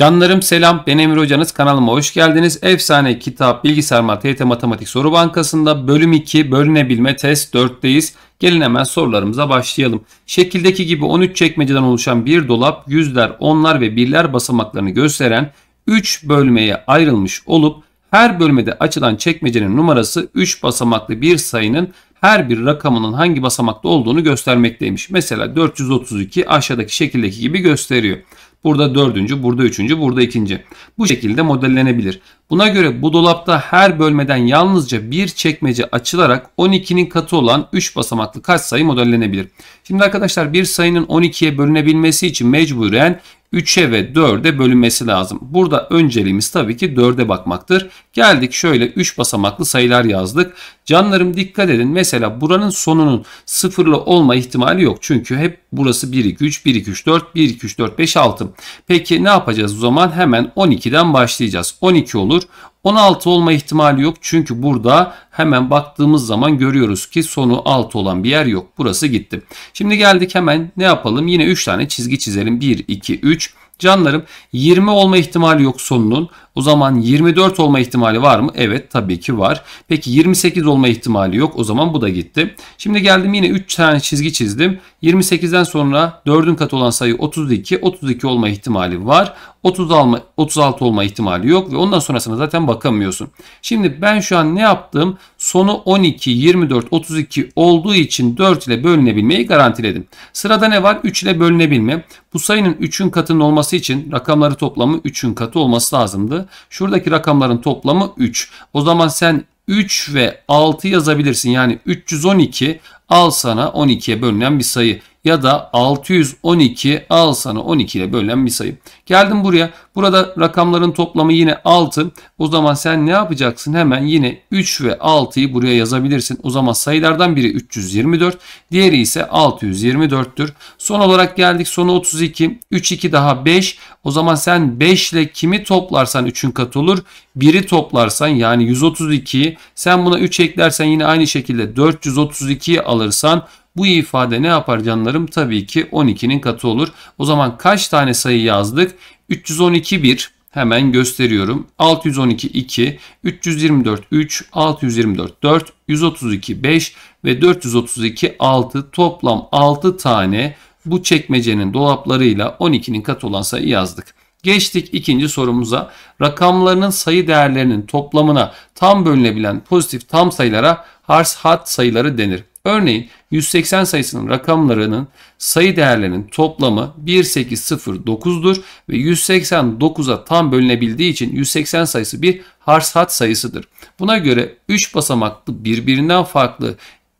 Canlarım selam ben Emir Hocanız kanalıma hoş geldiniz. Efsane Kitap Bilgisayar Matematik Matematik Soru Bankası'nda bölüm 2 bölünebilme test 4'teyiz. Gelin hemen sorularımıza başlayalım. Şekildeki gibi 13 çekmeceden oluşan bir dolap yüzler, onlar ve birler basamaklarını gösteren 3 bölmeye ayrılmış olup her bölmede açılan çekmecenin numarası 3 basamaklı bir sayının her bir rakamının hangi basamakta olduğunu göstermekteymiş. Mesela 432 aşağıdaki şekildeki gibi gösteriyor. Burada dördüncü, burada üçüncü, burada ikinci. Bu şekilde modellenebilir. Buna göre bu dolapta her bölmeden yalnızca bir çekmece açılarak 12'nin katı olan 3 basamaklı kaç sayı modellenebilir. Şimdi arkadaşlar bir sayının 12'ye bölünebilmesi için mecburen 3'e ve 4'e bölünmesi lazım. Burada önceliğimiz tabii ki 4'e bakmaktır. Geldik şöyle 3 basamaklı sayılar yazdık. Canlarım dikkat edin. Mesela buranın sonunun sıfırlı olma ihtimali yok. Çünkü hep burası 1, 2, 3, 1, 2, 3, 4, 1, 2, 3, 4, 5, 6. Peki ne yapacağız o zaman? Hemen 12'den başlayacağız. 12 olur. 16 olma ihtimali yok. Çünkü burada hemen baktığımız zaman görüyoruz ki sonu 6 olan bir yer yok. Burası gitti. Şimdi geldik hemen ne yapalım? Yine 3 tane çizgi çizelim. 1, 2, 3. Canlarım 20 olma ihtimali yok sonunun. O zaman 24 olma ihtimali var mı? Evet tabii ki var. Peki 28 olma ihtimali yok. O zaman bu da gitti. Şimdi geldim yine 3 tane çizgi çizdim. 28'den sonra 4'ün katı olan sayı 32. 32 olma ihtimali var. 30 alma, 36 olma ihtimali yok ve ondan sonrasına zaten bakamıyorsun. Şimdi ben şu an ne yaptım? Sonu 12, 24, 32 olduğu için 4 ile bölünebilmeyi garantiledim. Sırada ne var? 3 ile bölünebilme. Bu sayının 3'ün katının olması için rakamları toplamı 3'ün katı olması lazımdı. Şuradaki rakamların toplamı 3. O zaman sen 3 ve 6 yazabilirsin. Yani 312 al sana 12'ye bölünen bir sayı ya da 612 al sana 12 ile bölünen bir sayı. Geldim buraya. Burada rakamların toplamı yine 6. O zaman sen ne yapacaksın? Hemen yine 3 ve 6'yı buraya yazabilirsin. O zaman sayılardan biri 324. Diğeri ise 624'tür. Son olarak geldik. Sonu 32. 3 2 daha 5. O zaman sen 5 ile kimi toplarsan 3'ün katı olur. 1'i toplarsan yani 132'yi sen buna 3 eklersen yine aynı şekilde 432'yi alırsan bu ifade ne yapar canlarım? Tabii ki 12'nin katı olur. O zaman kaç tane sayı yazdık? 312 1 hemen gösteriyorum. 612 2, 324 3, 624 4, 132 5 ve 432 6 toplam 6 tane bu çekmecenin dolaplarıyla 12'nin katı olan sayı yazdık. Geçtik ikinci sorumuza. Rakamlarının sayı değerlerinin toplamına tam bölünebilen pozitif tam sayılara hars hat sayıları denir. Örneğin 180 sayısının rakamlarının sayı değerlerinin toplamı 1809'dur ve 189'a tam bölünebildiği için 180 sayısı bir harsat sayısıdır. Buna göre 3 basamaklı birbirinden farklı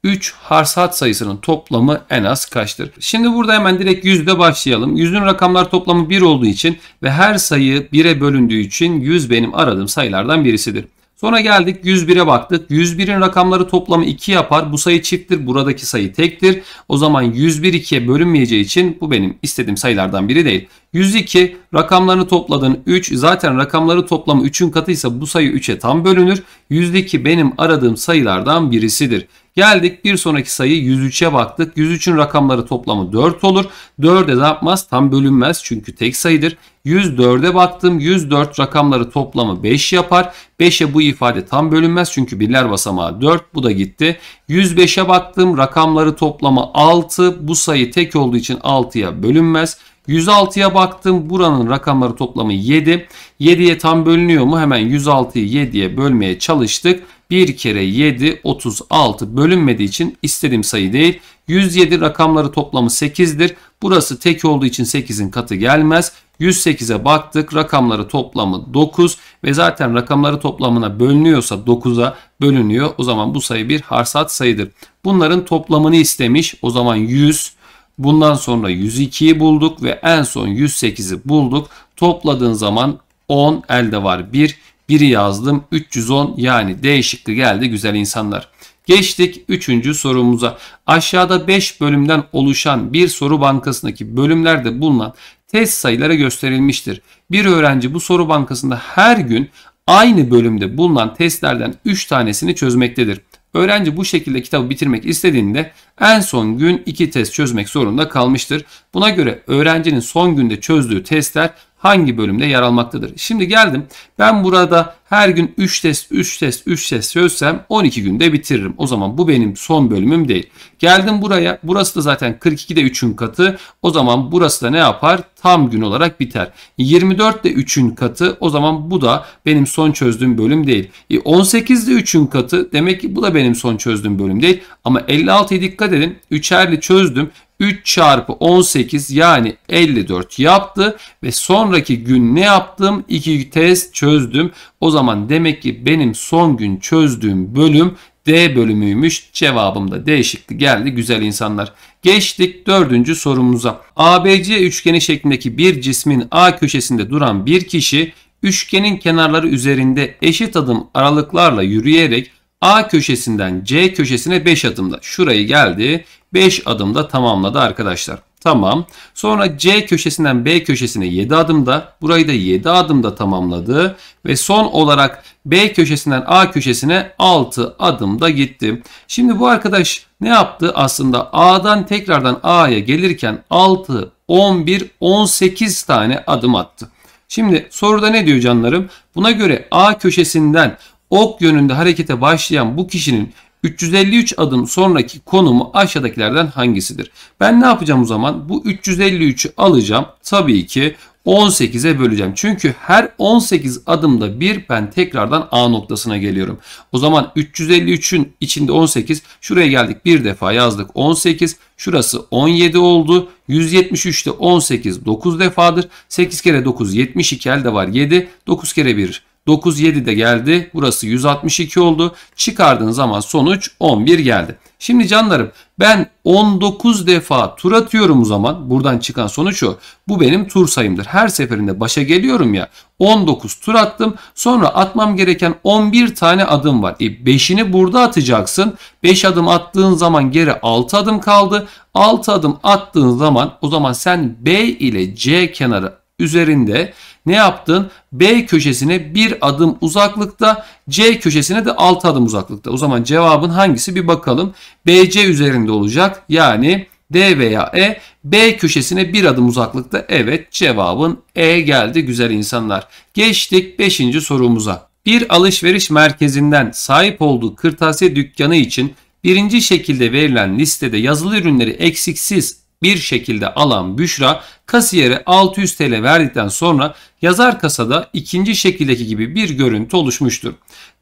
3 harsat sayısının toplamı en az kaçtır? Şimdi burada hemen direkt yüzde başlayalım. Yüzün rakamlar toplamı 1 olduğu için ve her sayı 1'e bölündüğü için 100 benim aradığım sayılardan birisidir. Sonra geldik 101'e baktık. 101'in rakamları toplamı 2 yapar. Bu sayı çifttir. Buradaki sayı tektir. O zaman 101 2'ye bölünmeyeceği için bu benim istediğim sayılardan biri değil. 102 rakamlarını topladın 3. Zaten rakamları toplamı 3'ün katıysa bu sayı 3'e tam bölünür. 102 benim aradığım sayılardan birisidir. Geldik bir sonraki sayı 103'e baktık. 103'ün rakamları toplamı 4 olur. 4'e ne yapmaz? Tam bölünmez çünkü tek sayıdır. 104'e baktım. 104 rakamları toplamı 5 yapar. 5'e bu ifade tam bölünmez çünkü birler basamağı 4. Bu da gitti. 105'e baktım. Rakamları toplamı 6. Bu sayı tek olduğu için 6'ya bölünmez. 106'ya baktım. Buranın rakamları toplamı 7. 7'ye tam bölünüyor mu? Hemen 106'yı 7'ye bölmeye çalıştık. 1 kere 7 36 bölünmediği için istediğim sayı değil. 107 rakamları toplamı 8'dir. Burası tek olduğu için 8'in katı gelmez. 108'e baktık rakamları toplamı 9 ve zaten rakamları toplamına bölünüyorsa 9'a bölünüyor. O zaman bu sayı bir harsat sayıdır. Bunların toplamını istemiş o zaman 100 bundan sonra 102'yi bulduk ve en son 108'i bulduk. Topladığın zaman 10 elde var 1 biri yazdım. 310 yani D şıkkı geldi güzel insanlar. Geçtik 3. sorumuza. Aşağıda 5 bölümden oluşan bir soru bankasındaki bölümlerde bulunan test sayıları gösterilmiştir. Bir öğrenci bu soru bankasında her gün aynı bölümde bulunan testlerden 3 tanesini çözmektedir. Öğrenci bu şekilde kitabı bitirmek istediğinde en son gün 2 test çözmek zorunda kalmıştır. Buna göre öğrencinin son günde çözdüğü testler hangi bölümde yer almaktadır? Şimdi geldim. Ben burada her gün 3 test, 3 test, 3 test çözsem 12 günde bitiririm. O zaman bu benim son bölümüm değil. Geldim buraya. Burası da zaten 42'de 3'ün katı. O zaman burası da ne yapar? Tam gün olarak biter. 24 de 3'ün katı. O zaman bu da benim son çözdüğüm bölüm değil. E 18 de 3'ün katı. Demek ki bu da benim son çözdüğüm bölüm değil. Ama 56'ya dikkat Dikkat edin 3'erli çözdüm. 3 çarpı 18 yani 54 yaptı ve sonraki gün ne yaptım? 2 test çözdüm. O zaman demek ki benim son gün çözdüğüm bölüm D bölümüymüş. Cevabım da değişikti geldi güzel insanlar. Geçtik dördüncü sorumuza. ABC üçgeni şeklindeki bir cismin A köşesinde duran bir kişi üçgenin kenarları üzerinde eşit adım aralıklarla yürüyerek A köşesinden C köşesine 5 adımda. Şurayı geldi. 5 adımda tamamladı arkadaşlar. Tamam. Sonra C köşesinden B köşesine 7 adımda. Burayı da 7 adımda tamamladı. Ve son olarak B köşesinden A köşesine 6 adımda gitti. Şimdi bu arkadaş ne yaptı? Aslında A'dan tekrardan A'ya gelirken 6, 11, 18 tane adım attı. Şimdi soruda ne diyor canlarım? Buna göre A köşesinden ok yönünde harekete başlayan bu kişinin 353 adım sonraki konumu aşağıdakilerden hangisidir? Ben ne yapacağım o zaman? Bu 353'ü alacağım. Tabii ki 18'e böleceğim. Çünkü her 18 adımda bir ben tekrardan A noktasına geliyorum. O zaman 353'ün içinde 18. Şuraya geldik bir defa yazdık 18. Şurası 17 oldu. 173'te 18 9 defadır. 8 kere 9 72 elde var 7. 9 kere 1 9 7 de geldi. Burası 162 oldu. Çıkardığın zaman sonuç 11 geldi. Şimdi canlarım ben 19 defa tur atıyorum o zaman. Buradan çıkan sonuç o. Bu benim tur sayımdır. Her seferinde başa geliyorum ya. 19 tur attım. Sonra atmam gereken 11 tane adım var. E burada atacaksın. 5 adım attığın zaman geri 6 adım kaldı. 6 adım attığın zaman o zaman sen B ile C kenarı üzerinde ne yaptın? B köşesine bir adım uzaklıkta, C köşesine de 6 adım uzaklıkta. O zaman cevabın hangisi bir bakalım. BC üzerinde olacak. Yani D veya E B köşesine bir adım uzaklıkta. Evet cevabın E geldi güzel insanlar. Geçtik 5. sorumuza. Bir alışveriş merkezinden sahip olduğu kırtasiye dükkanı için birinci şekilde verilen listede yazılı ürünleri eksiksiz bir şekilde alan Büşra kasiyere 600 TL verdikten sonra yazar kasada ikinci şekildeki gibi bir görüntü oluşmuştur.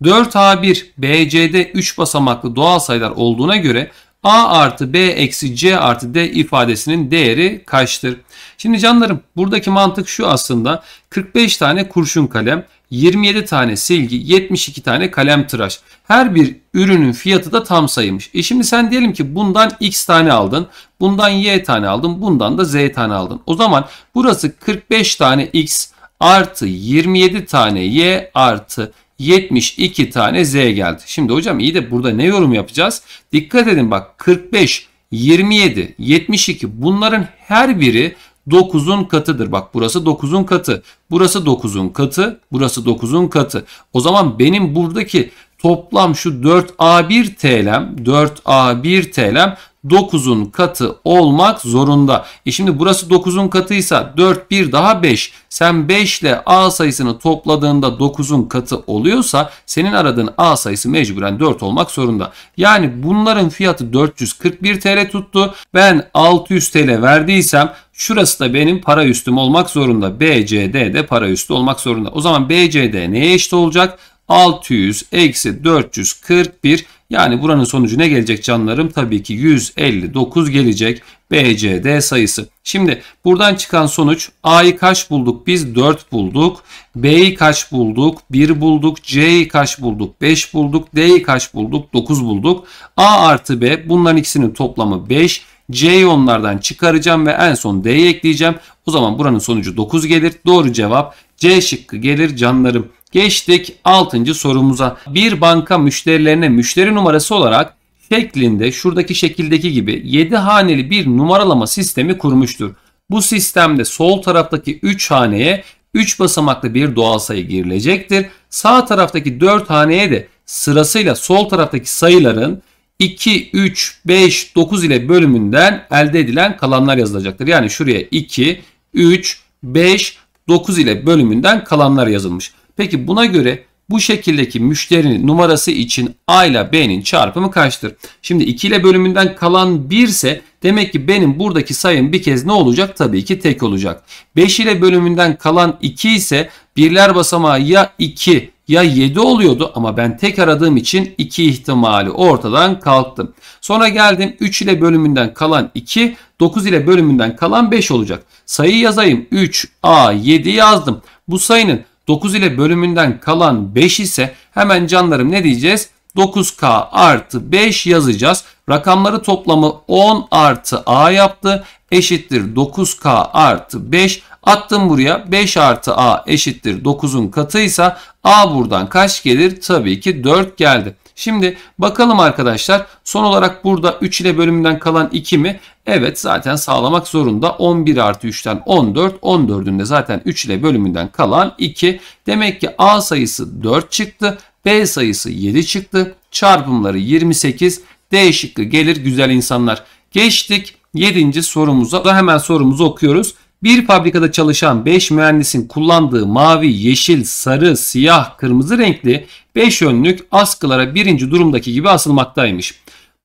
4A1 BC'de 3 basamaklı doğal sayılar olduğuna göre A artı B eksi C artı D ifadesinin değeri kaçtır? Şimdi canlarım buradaki mantık şu aslında 45 tane kurşun kalem 27 tane silgi, 72 tane kalem tıraş. Her bir ürünün fiyatı da tam sayılmış. E şimdi sen diyelim ki bundan x tane aldın, bundan y tane aldın, bundan da z tane aldın. O zaman burası 45 tane x artı 27 tane y artı 72 tane z geldi. Şimdi hocam iyi de burada ne yorum yapacağız? Dikkat edin bak 45, 27, 72 bunların her biri 9'un katıdır. Bak burası 9'un katı. Burası 9'un katı. Burası 9'un katı. O zaman benim buradaki toplam şu 4A1 TL'm 4A1 TL'm 9'un katı olmak zorunda. E şimdi burası 9'un katıysa 4 1 daha 5. Sen 5 ile A sayısını topladığında 9'un katı oluyorsa senin aradığın A sayısı mecburen 4 olmak zorunda. Yani bunların fiyatı 441 TL tuttu. Ben 600 TL verdiysem Şurası da benim para üstüm olmak zorunda. BCD de para üstü olmak zorunda. O zaman BCD neye eşit olacak? 600 eksi 441 yani buranın sonucu ne gelecek canlarım? Tabii ki 159 gelecek BCD sayısı. Şimdi buradan çıkan sonuç A'yı kaç bulduk? Biz 4 bulduk. B'yi kaç bulduk? 1 bulduk. C'yi kaç bulduk? 5 bulduk. D'yi kaç bulduk? 9 bulduk. A artı B bunların ikisinin toplamı 5. C'yi onlardan çıkaracağım ve en son D'yi ekleyeceğim. O zaman buranın sonucu 9 gelir. Doğru cevap C şıkkı gelir canlarım. Geçtik 6. sorumuza. Bir banka müşterilerine müşteri numarası olarak şeklinde şuradaki şekildeki gibi 7 haneli bir numaralama sistemi kurmuştur. Bu sistemde sol taraftaki 3 haneye 3 basamaklı bir doğal sayı girilecektir. Sağ taraftaki 4 haneye de sırasıyla sol taraftaki sayıların 2, 3, 5, 9 ile bölümünden elde edilen kalanlar yazılacaktır. Yani şuraya 2, 3, 5, 9 ile bölümünden kalanlar yazılmış. Peki buna göre bu şekildeki müşterinin numarası için A ile B'nin çarpımı kaçtır? Şimdi 2 ile bölümünden kalan 1 ise demek ki benim buradaki sayım bir kez ne olacak? Tabii ki tek olacak. 5 ile bölümünden kalan 2 ise birler basamağı ya 2 ya 7 oluyordu ama ben tek aradığım için 2 ihtimali ortadan kalktım. Sonra geldim 3 ile bölümünden kalan 2, 9 ile bölümünden kalan 5 olacak. Sayı yazayım 3, A, 7 yazdım. Bu sayının 9 ile bölümünden kalan 5 ise hemen canlarım ne diyeceğiz? 9K artı 5 yazacağız. Rakamları toplamı 10 artı A yaptı. Eşittir 9K artı 5. Attım buraya 5 artı a eşittir 9'un katıysa a buradan kaç gelir? Tabii ki 4 geldi. Şimdi bakalım arkadaşlar son olarak burada 3 ile bölümünden kalan 2 mi? Evet zaten sağlamak zorunda 11 artı 3'ten 14 14'ünde zaten 3 ile bölümünden kalan 2. Demek ki A sayısı 4 çıktı B sayısı 7 çıktı çarpımları 28 D şıkkı gelir güzel insanlar. Geçtik 7. sorumuza da hemen sorumuzu okuyoruz. Bir fabrikada çalışan 5 mühendisin kullandığı mavi, yeşil, sarı, siyah, kırmızı renkli 5 önlük askılara birinci durumdaki gibi asılmaktaymış.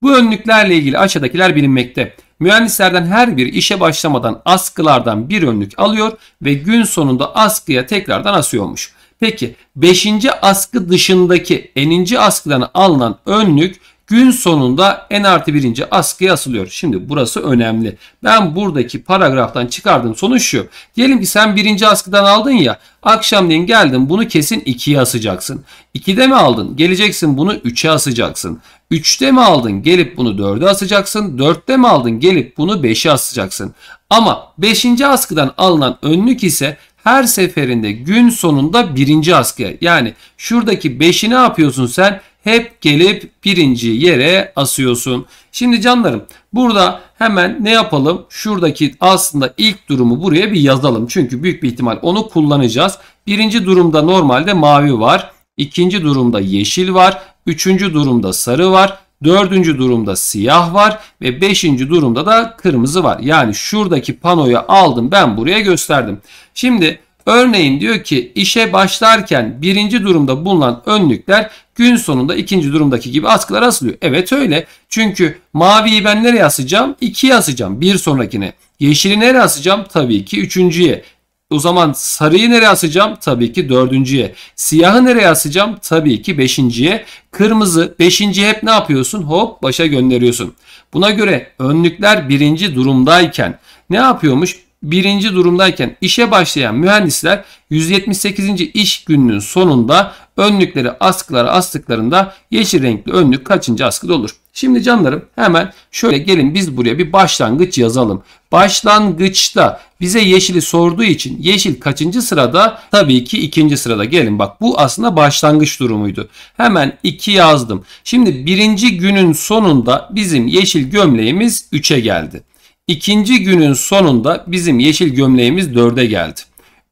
Bu önlüklerle ilgili aşağıdakiler bilinmekte. Mühendislerden her bir işe başlamadan askılardan bir önlük alıyor ve gün sonunda askıya tekrardan asıyormuş. Peki 5. askı dışındaki eninci askıdan alınan önlük Gün sonunda en artı birinci askıya asılıyor. Şimdi burası önemli. Ben buradaki paragraftan çıkardığım sonuç şu. Diyelim ki sen birinci askıdan aldın ya. Akşamleyin geldin bunu kesin 2'ye asacaksın. 2'de mi aldın? Geleceksin bunu 3'e asacaksın. 3'te mi aldın? Gelip bunu 4'e asacaksın. 4'te mi aldın? Gelip bunu 5'e asacaksın. Ama 5. askıdan alınan önlük ise her seferinde gün sonunda birinci askıya. Yani şuradaki 5'i ne yapıyorsun sen? hep gelip birinci yere asıyorsun. Şimdi canlarım burada hemen ne yapalım? Şuradaki aslında ilk durumu buraya bir yazalım. Çünkü büyük bir ihtimal onu kullanacağız. Birinci durumda normalde mavi var. ikinci durumda yeşil var. Üçüncü durumda sarı var. Dördüncü durumda siyah var ve beşinci durumda da kırmızı var. Yani şuradaki panoyu aldım ben buraya gösterdim. Şimdi örneğin diyor ki işe başlarken birinci durumda bulunan önlükler gün sonunda ikinci durumdaki gibi askılar asılıyor. Evet öyle. Çünkü maviyi ben nereye asacağım? 2'ye asacağım. Bir sonrakine. Yeşili nereye asacağım? Tabii ki üçüncüye. O zaman sarıyı nereye asacağım? Tabii ki dördüncüye. Siyahı nereye asacağım? Tabii ki beşinciye. Kırmızı beşinci hep ne yapıyorsun? Hop başa gönderiyorsun. Buna göre önlükler birinci durumdayken ne yapıyormuş? birinci durumdayken işe başlayan mühendisler 178. iş gününün sonunda önlükleri askılara astıklarında yeşil renkli önlük kaçıncı askıda olur? Şimdi canlarım hemen şöyle gelin biz buraya bir başlangıç yazalım. Başlangıçta bize yeşili sorduğu için yeşil kaçıncı sırada? Tabii ki ikinci sırada. Gelin bak bu aslında başlangıç durumuydu. Hemen 2 yazdım. Şimdi birinci günün sonunda bizim yeşil gömleğimiz 3'e geldi. İkinci günün sonunda bizim yeşil gömleğimiz 4'e geldi.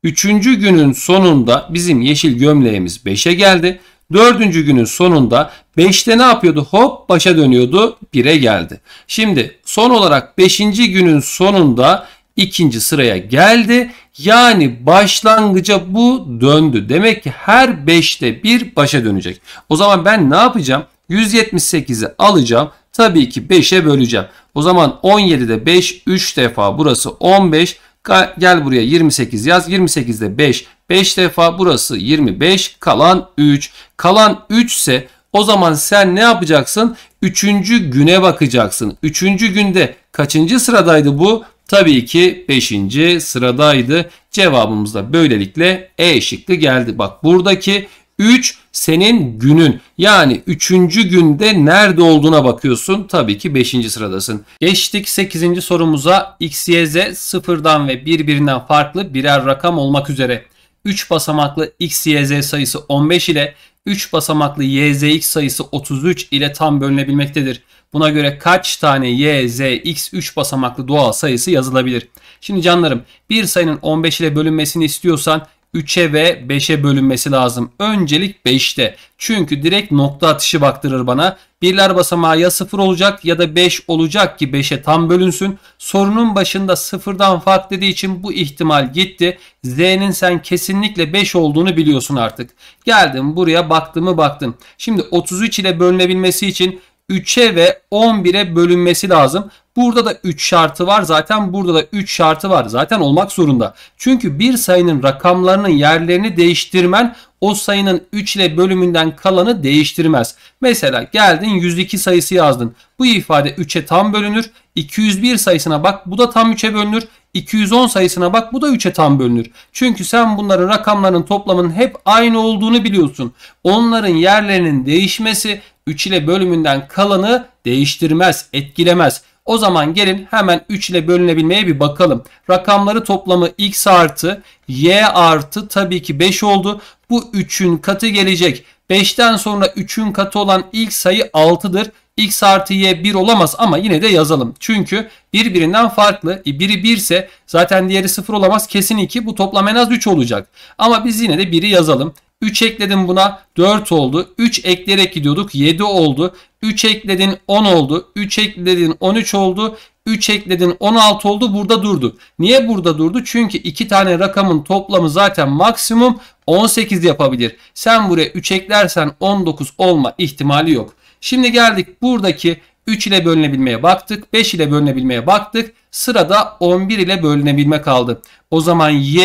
Üçüncü günün sonunda bizim yeşil gömleğimiz 5'e geldi. Dördüncü günün sonunda 5'te ne yapıyordu? Hop başa dönüyordu 1'e geldi. Şimdi son olarak 5. günün sonunda ikinci sıraya geldi. Yani başlangıca bu döndü. Demek ki her 5'te bir başa dönecek. O zaman ben ne yapacağım? 178'i alacağım. Tabii ki 5'e böleceğim. O zaman 17'de 5 3 defa burası 15. Gel buraya 28 yaz. 28'de 5 5 defa burası 25 kalan 3. Kalan 3 ise o zaman sen ne yapacaksın? Üçüncü güne bakacaksın. Üçüncü günde kaçıncı sıradaydı bu? Tabii ki 5. sıradaydı. Cevabımız da böylelikle E şıkkı geldi. Bak buradaki 3 senin günün. Yani 3. günde nerede olduğuna bakıyorsun. Tabii ki 5. sıradasın. Geçtik 8. sorumuza. X, Y, Z sıfırdan ve birbirinden farklı birer rakam olmak üzere. 3 basamaklı X, Y, Z sayısı 15 ile 3 basamaklı Y, Z, X sayısı 33 ile tam bölünebilmektedir. Buna göre kaç tane y, z, x 3 basamaklı doğal sayısı yazılabilir? Şimdi canlarım bir sayının 15 ile bölünmesini istiyorsan 3'e ve 5'e bölünmesi lazım. Öncelik 5'te. Çünkü direkt nokta atışı baktırır bana. Birler basamağı ya 0 olacak ya da 5 olacak ki 5'e tam bölünsün. Sorunun başında 0'dan fark dediği için bu ihtimal gitti. Z'nin sen kesinlikle 5 olduğunu biliyorsun artık. Geldim buraya baktımı baktım. Şimdi 33 ile bölünebilmesi için 3'e ve 11'e bölünmesi lazım. Burada da 3 şartı var. Zaten burada da 3 şartı var. Zaten olmak zorunda. Çünkü bir sayının rakamlarının yerlerini değiştirmen o sayının 3 ile bölümünden kalanı değiştirmez. Mesela geldin 102 sayısı yazdın. Bu ifade 3'e tam bölünür. 201 sayısına bak bu da tam 3'e bölünür. 210 sayısına bak bu da 3'e tam bölünür. Çünkü sen bunların rakamların toplamının hep aynı olduğunu biliyorsun. Onların yerlerinin değişmesi 3 ile bölümünden kalanı değiştirmez, etkilemez. O zaman gelin hemen 3 ile bölünebilmeye bir bakalım. Rakamları toplamı x artı y artı tabii ki 5 oldu. Bu 3'ün katı gelecek. 5'ten sonra 3'ün katı olan ilk sayı 6'dır. x artı y 1 olamaz ama yine de yazalım. Çünkü birbirinden farklı. E, biri 1 ise zaten diğeri 0 olamaz. Kesin 2. Bu toplam en az 3 olacak. Ama biz yine de 1'i yazalım. 3 ekledim buna 4 oldu. 3 ekleyerek gidiyorduk 7 oldu. 3 ekledin 10 oldu. 3 ekledin 13 oldu. 3 ekledin 16 oldu burada durdu. Niye burada durdu? Çünkü iki tane rakamın toplamı zaten maksimum 18 yapabilir. Sen buraya 3 eklersen 19 olma ihtimali yok. Şimdi geldik buradaki 3 ile bölünebilmeye baktık. 5 ile bölünebilmeye baktık. Sırada 11 ile bölünebilme kaldı. O zaman y,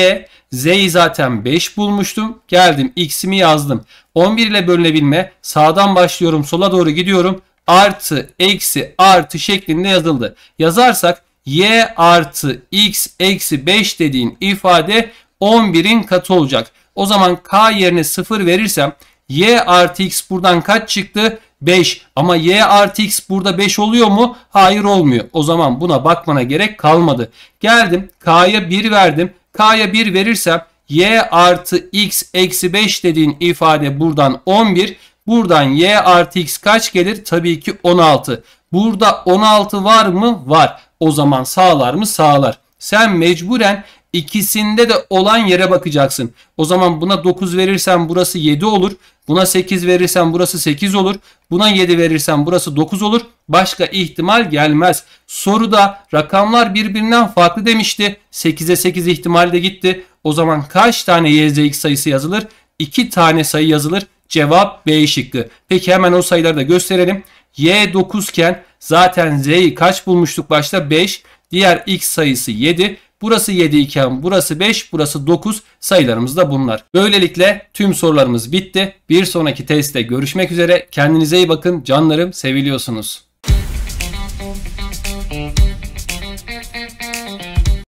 z'yi zaten 5 bulmuştum. Geldim x'imi yazdım. 11 ile bölünebilme sağdan başlıyorum sola doğru gidiyorum. Artı, eksi, artı şeklinde yazıldı. Yazarsak y artı x eksi 5 dediğin ifade 11'in katı olacak. O zaman k yerine 0 verirsem y artı x buradan kaç çıktı? 5 ama y artı x burada 5 oluyor mu? Hayır olmuyor. O zaman buna bakmana gerek kalmadı. Geldim k'ya 1 verdim. K'ya 1 verirsem y artı x eksi 5 dediğin ifade buradan 11. Buradan y artı x kaç gelir? Tabii ki 16. Burada 16 var mı? Var. O zaman sağlar mı? Sağlar. Sen mecburen İkisinde de olan yere bakacaksın. O zaman buna 9 verirsen burası 7 olur. Buna 8 verirsen burası 8 olur. Buna 7 verirsen burası 9 olur. Başka ihtimal gelmez. Soruda rakamlar birbirinden farklı demişti. 8'e 8 ihtimal de gitti. O zaman kaç tane YZX sayısı yazılır? 2 tane sayı yazılır. Cevap B şıkkı. Peki hemen o sayıları da gösterelim. Y 9 iken zaten Z'yi kaç bulmuştuk başta? 5. Diğer X sayısı 7. Burası 7 iken burası 5, burası 9 sayılarımız da bunlar. Böylelikle tüm sorularımız bitti. Bir sonraki testte görüşmek üzere. Kendinize iyi bakın. Canlarım seviliyorsunuz.